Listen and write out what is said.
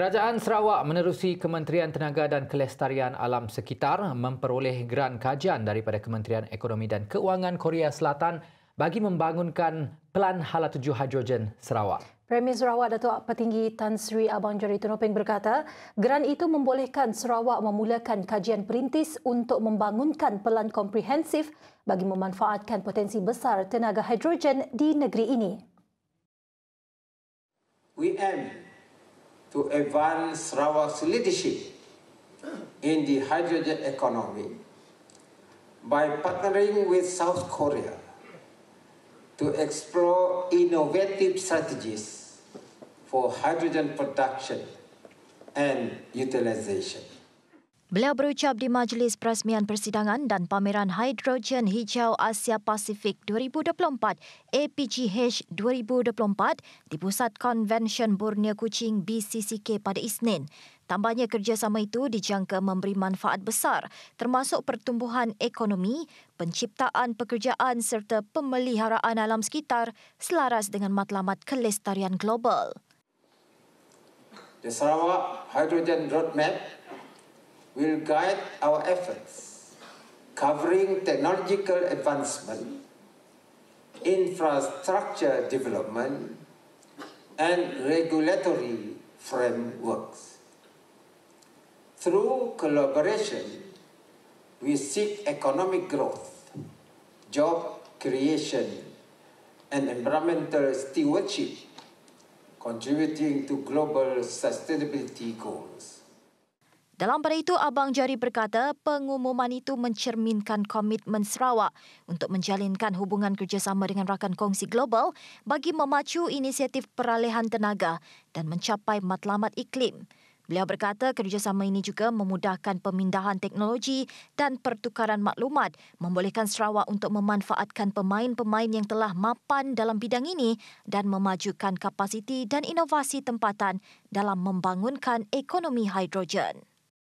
Kerajaan Sarawak menerusi Kementerian Tenaga dan Kelestarian Alam Sekitar memperoleh geran kajian daripada Kementerian Ekonomi dan Keuangan Korea Selatan bagi membangunkan Pelan Hala Tujuh Hidrogen Sarawak. Premier Sarawak Datuk Petinggi Tan Sri Abang Jari Tunoping berkata, geran itu membolehkan Sarawak memulakan kajian perintis untuk membangunkan pelan komprehensif bagi memanfaatkan potensi besar tenaga hidrogen di negeri ini. We end to advance Rawal's leadership in the hydrogen economy by partnering with South Korea to explore innovative strategies for hydrogen production and utilization. Beliau berucap di Majlis Perasmian Persidangan dan Pameran Hidrogen Hijau Asia Pasifik 2024 APGH 2024 di Pusat Convention Borneo Kucing BCCK pada Isnin. Tambahnya kerjasama itu dijangka memberi manfaat besar termasuk pertumbuhan ekonomi, penciptaan pekerjaan serta pemeliharaan alam sekitar selaras dengan matlamat kelestarian global. The Sarawak Hydrogen Roadmap will guide our efforts, covering technological advancement, infrastructure development, and regulatory frameworks. Through collaboration, we seek economic growth, job creation, and environmental stewardship, contributing to global sustainability goals. Dalam pada itu, Abang Jari berkata pengumuman itu mencerminkan komitmen Sarawak untuk menjalinkan hubungan kerjasama dengan rakan kongsi global bagi memacu inisiatif peralihan tenaga dan mencapai matlamat iklim. Beliau berkata kerjasama ini juga memudahkan pemindahan teknologi dan pertukaran maklumat, membolehkan Sarawak untuk memanfaatkan pemain-pemain yang telah mapan dalam bidang ini dan memajukan kapasiti dan inovasi tempatan dalam membangunkan ekonomi hidrogen.